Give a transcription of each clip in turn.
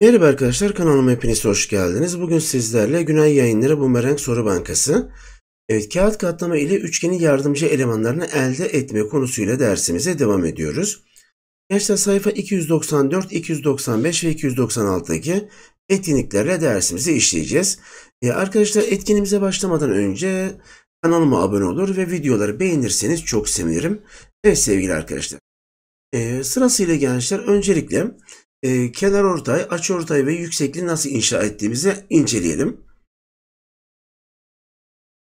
Merhaba arkadaşlar kanalıma hepiniz hoş geldiniz. Bugün sizlerle Günay Yayınları Bumerang Soru Bankası Evet, kağıt katlama ile üçgenin yardımcı elemanlarını elde etme konusuyla dersimize devam ediyoruz. Gençler sayfa 294, 295 ve 296'daki etkinliklerle dersimizi işleyeceğiz. Ee, arkadaşlar etkinimize başlamadan önce Kanalıma abone olur ve videoları beğenirseniz çok sevinirim. Evet sevgili arkadaşlar. E, sırasıyla gençler öncelikle e, kenar ortay, açı ortay ve yüksekliği nasıl inşa ettiğimizi inceleyelim.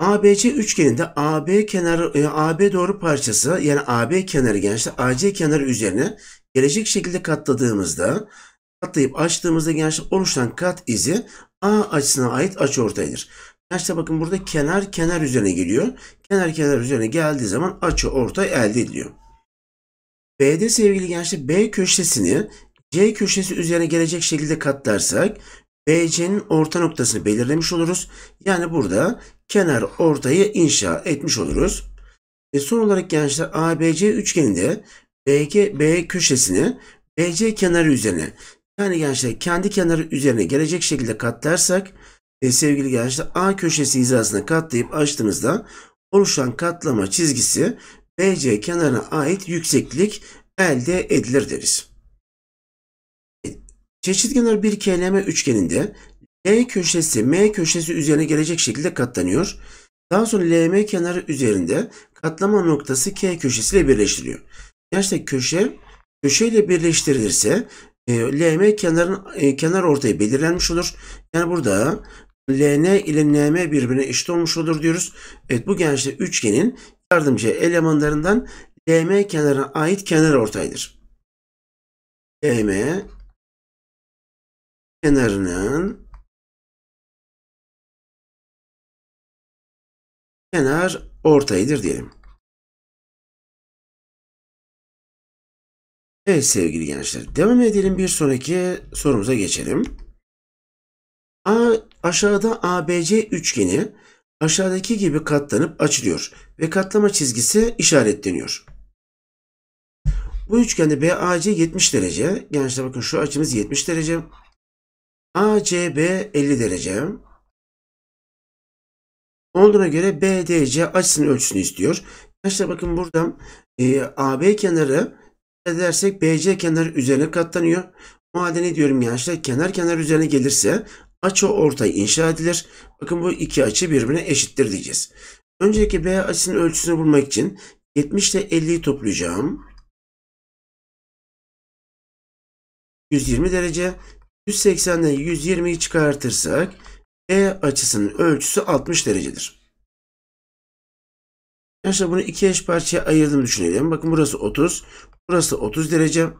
ABC üçgeninde AB kenarı e, AB doğru parçası yani AB kenarı gençler AC kenarı üzerine gelecek şekilde katladığımızda katlayıp açtığımızda gençler oluşan kat izi A açısına ait açı ortaydır. Kaçta bakın burada kenar kenar üzerine geliyor. Kenar kenar üzerine geldiği zaman açı ortay elde ediliyor. B'de sevgili gençler B köşesini C köşesi üzerine gelecek şekilde katlarsak BC'nin orta noktasını belirlemiş oluruz. Yani burada kenar ortayı inşa etmiş oluruz. Ve son olarak gençler ABC üçgeninde BG, B köşesini BC kenarı üzerine yani gençler kendi kenarı üzerine gelecek şekilde katlarsak e, sevgili gençler A köşesi hizasına katlayıp açtığınızda oluşan katlama çizgisi BC kenarına ait yükseklik elde edilir deriz. Çeşitkenar bir KLM üçgeninde L köşesi M köşesi üzerine gelecek şekilde katlanıyor. Daha sonra LM kenarı üzerinde katlama noktası K köşesiyle birleştiriliyor. Gerçekten köşe köşeyle birleştirilirse e, LM kenarın e, kenar ortayı belirlenmiş olur. Yani burada LN ile NM birbirine eşit olmuş olur diyoruz. Evet bu gençte üçgenin yardımcı elemanlarından LM kenarına ait kenar ortaydır. LM kenarının kenar ortaydır diyelim. Evet sevgili gençler devam edelim bir sonraki sorumuza geçelim. A Aşağıda ABC üçgeni aşağıdaki gibi katlanıp açılıyor ve katlama çizgisi işaretleniyor. Bu üçgende BAC 70 derece. Gençler bakın şu açımız 70 derece. ACB 50 derece. Olduğuna göre BDC açısının ölçüsünü istiyor. Gençler bakın burada e, AB kenarı edersek BC kenarı üzerine katlanıyor. O halde ne diyorum gençler? Kenar kenar üzerine gelirse açı ortay inşa edilir. Bakın bu iki açı birbirine eşittir diyeceğiz. Önceki B açısının ölçüsünü bulmak için 70 ile 50'yi toplayacağım. 120 derece. 180'den 120'yi çıkartırsak B açısının ölçüsü 60 derecedir. Arkadaşlar bunu iki eş parçaya ayırdım düşünelim. Bakın burası 30. Burası 30 derece.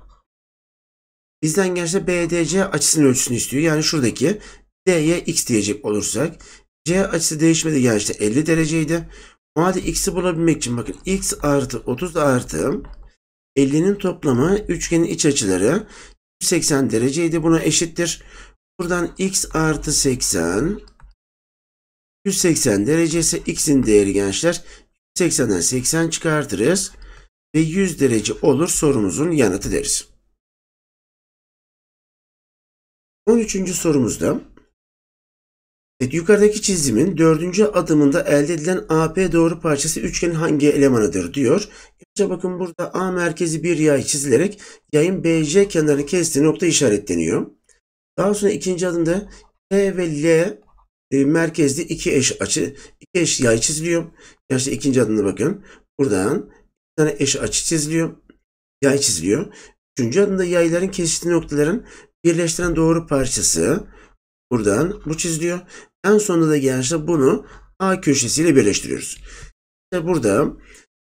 Bizden gençler BDC açısının ölçüsünü istiyor. Yani şuradaki D'ye x diyecek olursak C açısı değişmedi gerçi 50 dereceydi. O halde x'i bulabilmek için bakın x artı 30 artı 50'nin toplamı üçgenin iç açıları 180 dereceydi. Buna eşittir. Buradan x artı 80 180 derece ise x'in değeri gençler 80'den 80 çıkartırız ve 100 derece olur sorumuzun yanıtı deriz. 13. sorumuzda Evet, yukarıdaki çizimin dördüncü adımında elde edilen AP doğru parçası üçgenin hangi elemanıdır diyor. İşte bakın burada A merkezi bir yay çizilerek yayın BC kenarını kestiği nokta işaretleniyor. Daha sonra ikinci adımda T ve L e, merkezli iki eş açı, iki eş yay çiziliyor. Yani işte ikinci adımda bakın buradan bir tane eş açı çiziliyor, yay çiziliyor. Üçüncü adımda yayların kesiştiği noktaların birleştiren doğru parçası Buradan bu çiziliyor. En sonunda da gençler bunu A köşesiyle birleştiriyoruz. İşte burada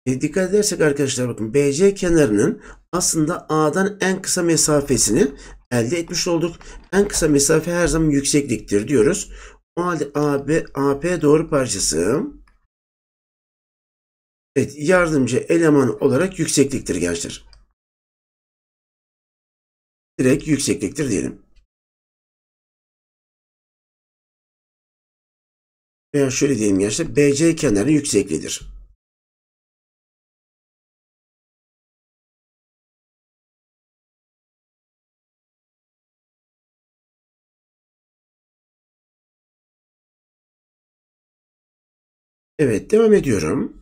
e, dikkat edersek arkadaşlar bakın BC kenarının aslında A'dan en kısa mesafesini elde etmiş olduk. En kısa mesafe her zaman yüksekliktir diyoruz. O halde AB, AP doğru parçası evet, yardımcı eleman olarak yüksekliktir gençler. Direkt yüksekliktir diyelim. veya şöyle diyeyim gençler BC kenarı yüksekliğidir. Evet devam ediyorum.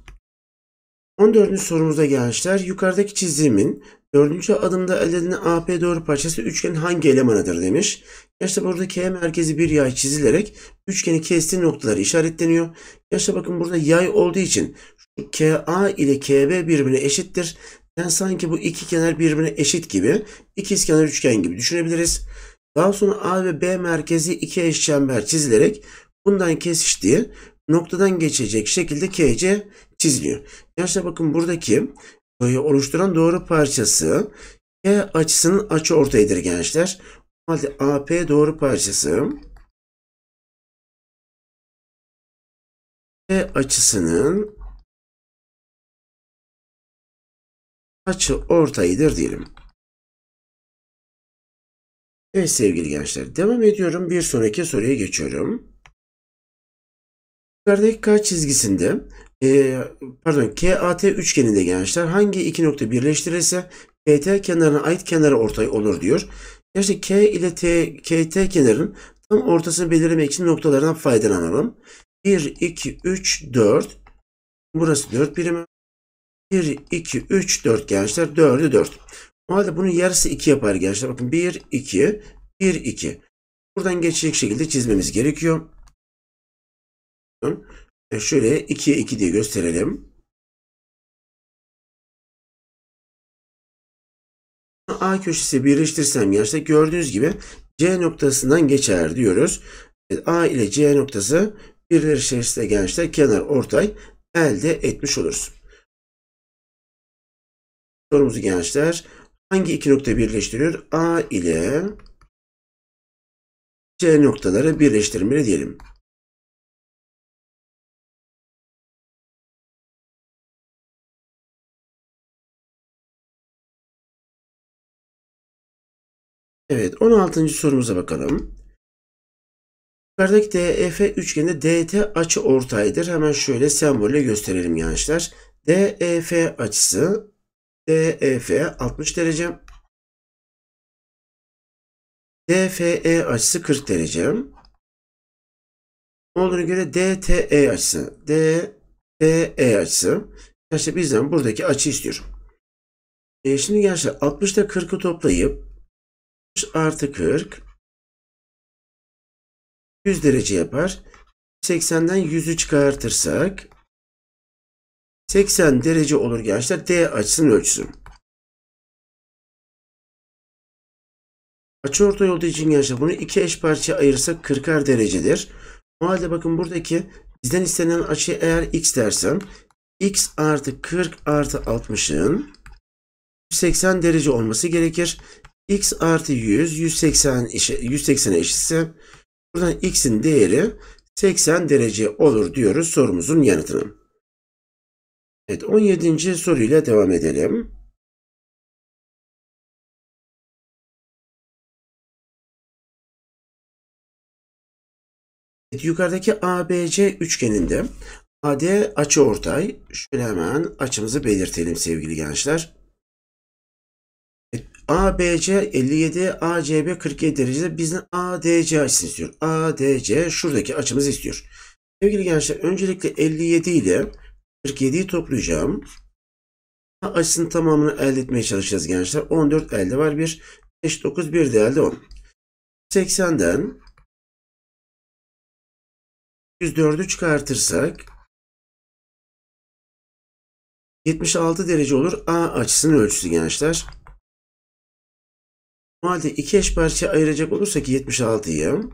14. sorumuza gençler yukarıdaki çizimin 4. adımda elde edilen AP4 parçası üçgen hangi elemanıdır demiş. Gençler burada K merkezi bir yay çizilerek üçgeni kestiği noktaları işaretleniyor. Gençler bakın burada yay olduğu için şu KA ile KB birbirine eşittir. Yani sanki bu iki kenar birbirine eşit gibi ikizkenar üçgen gibi düşünebiliriz. Daha sonra A ve B merkezi iki eşçember çizilerek bundan kesiştiği noktadan geçecek şekilde KC çiziliyor. Gençler bakın buradaki oluşturan doğru parçası K açısının açı ortayıdır gençler. O halde AP doğru parçası K açısının açı ortayıdır diyelim. Evet sevgili gençler devam ediyorum. Bir sonraki soruya geçiyorum. Yukarıdaki K çizgisinde e, pardon KAT üçgeninde gençler hangi iki nokta birleştirirse KT kenarına ait kenara ortay olur diyor. Gençler K ile T, KT kenarın tam ortasını belirlemek için noktalardan faydalanalım. 1, 2, 3, 4. Burası 4 birimi. 1, 2, 3, 4 gençler. 4'ü 4. O halde bunun yarısı 2 yapar gençler. Bakın 1, 2, 1, 2. Buradan geçecek şekilde çizmemiz gerekiyor. E, şöyle 2'ye 2 diye gösterelim. A köşesi birleştirsem gençler gördüğünüz gibi C noktasından geçer diyoruz. E, A ile C noktası birleşirse gençler kenar ortay elde etmiş oluruz. Sorumuzu gençler hangi iki nokta birleştiriyor? A ile C noktaları birleştirmeli diyelim. Evet 16. sorumuza bakalım. Yukarıdaki DEF üçgende DT açı ortaydır. Hemen şöyle sembolle gösterelim gençler. DEF açısı DEF 60 derece. DFE açısı 40 derece. Olduğuna göre DTE açısı. DTE açısı. Gençler bizden buradaki açı istiyor. E şimdi gençler 60 ile 40'ı toplayıp artı 40 100 derece yapar. 80'den 100'ü çıkartırsak 80 derece olur gençler. D açısının ölçüsü. Açıorta yolda için gençler bunu iki eş parçaya ayırırsak 40'ar derecedir. O halde bakın buradaki bizden istenen açı eğer x dersem x artı 40 artı 60'ın 180 derece olması gerekir x artı 100 180 180'e eşitse buradan x'in değeri 80 derece olur diyoruz sorumuzun yanıtına. Evet 17. soruyla devam edelim. Evet, yukarıdaki ABC üçgeninde AD açıortay. Şöyle hemen açımızı belirtelim sevgili gençler. ABC 57, ACB 47 derecede bizden ADC açısını istiyor. ADC şuradaki açımızı istiyor. Sevgili gençler öncelikle 57 ile 47'yi toplayacağım. A açısının tamamını elde etmeye çalışacağız gençler. 14 elde var 1, 5, 9, 1 de elde 10. 80'den 104'ü çıkartırsak 76 derece olur A açısının ölçüsü gençler. O halde iki eş parçaya ayıracak olursak 76'yı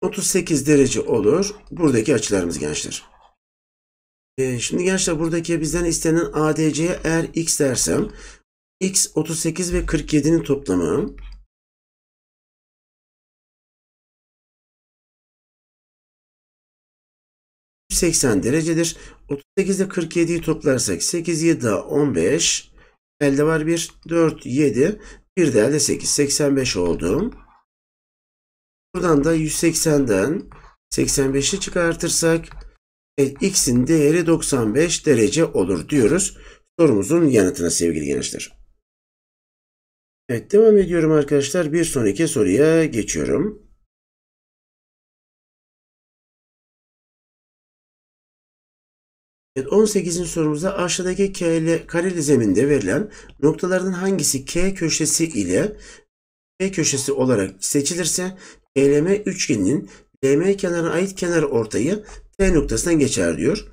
38 derece olur. Buradaki açılarımız gençler. Ee, şimdi gençler buradaki bizden istenen ADC'ye eğer x dersem x 38 ve 47'nin toplamı ...80 derecedir. 38 ile 47'yi toplarsak 8, 7 daha 15 elde var 1, 4, 7. Bir de elde 8, 85 oldu. Buradan da 180'den 85'i çıkartırsak e, x'in değeri 95 derece olur diyoruz. Sorumuzun yanıtına sevgili gençler. Evet devam ediyorum arkadaşlar. Bir sonraki soruya geçiyorum. Evet 18. sorumuza aşağıdaki KL kareli zeminde verilen noktalardan hangisi K köşesi ile P köşesi olarak seçilirse KLM üçgeninin LM kenarına ait kenar ortayı T noktasından geçer diyor.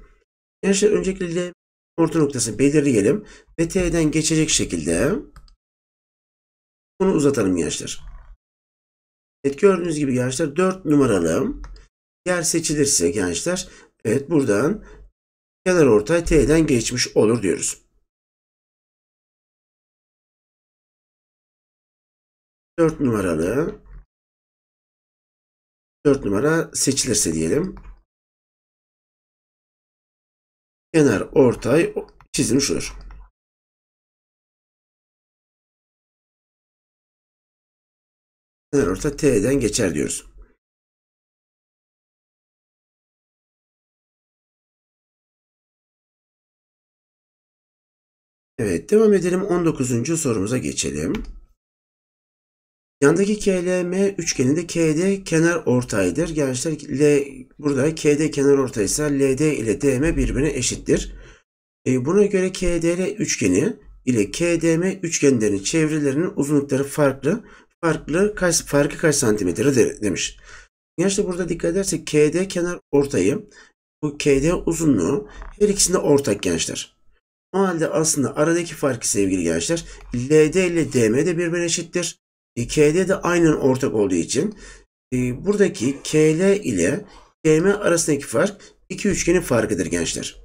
Gençler öncelikle LM orta noktasını belirleyelim ve T'den geçecek şekilde bunu uzatalım gençler. Evet gördüğünüz gibi gençler 4 numaralı yer seçilirse gençler evet buradan kenar ortay T'den geçmiş olur diyoruz. 4 numaralı 4 numara seçilirse diyelim. Kenar ortay çizilmiş olur. Kenar ortay T'den geçer diyoruz. Evet devam edelim 19. sorumuza geçelim. Yandaki KLM üçgeninde KD kenar ortaydır. Gençler L burada KD kenar ortaysa LD ile DM birbirine eşittir. E, buna göre KDL üçgeni ile KDM üçgenlerinin çevrelerinin uzunlukları farklı. Farklı kaç farkı kaç santimetre de, demiş. Gençler burada dikkat edersek KD kenar ortayı bu KD uzunluğu her ikisinde ortak gençler. O halde aslında aradaki farkı sevgili gençler LD ile DM de birbirine eşittir. E, KD de aynen ortak olduğu için e, buradaki KL ile DM arasındaki fark iki üçgenin farkıdır gençler.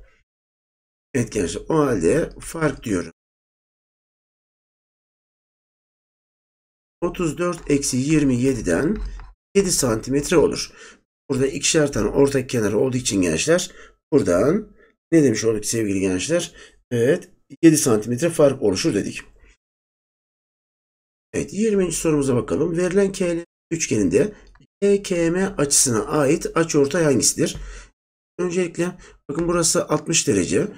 Evet gençler o halde fark diyorum. 34 eksi 27'den 7 santimetre olur. Burada ikişer tane ortak kenarı olduğu için gençler buradan ne demiş olduk sevgili gençler? Evet. 7 santimetre fark oluşur dedik. Evet 20. sorumuza bakalım. Verilen KL üçgeninde EKM açısına ait açıortay hangisidir? Öncelikle bakın burası 60 derece.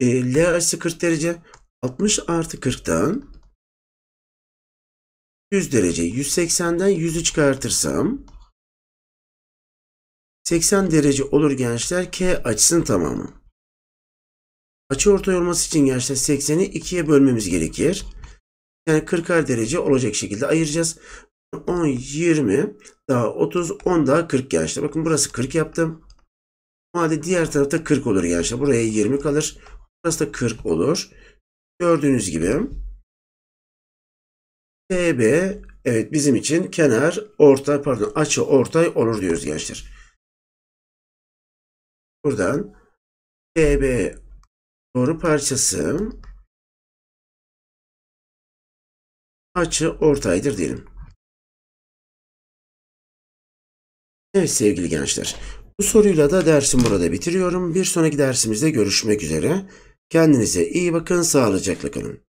E, L açısı 40 derece. 60 artı 40'tan 100 derece. 180'den 100'ü çıkartırsam 80 derece olur gençler. K açısının tamamı. Açı ortay olması için gençler 80'i 2'ye bölmemiz gerekir. Yani 40'ar derece olacak şekilde ayıracağız. 10, 20 daha 30, 10 daha 40 gençler. Bakın burası 40 yaptım. O diğer tarafta 40 olur gençler. Buraya 20 kalır. Burası da 40 olur. Gördüğünüz gibi TB evet bizim için kenar orta pardon açı ortay olur diyoruz gençler. Buradan TB doğru parçası açı ortaydır diyelim. Evet sevgili gençler. Bu soruyla da dersim burada bitiriyorum. Bir sonraki dersimizde görüşmek üzere. Kendinize iyi bakın, sağlıcakla kalın.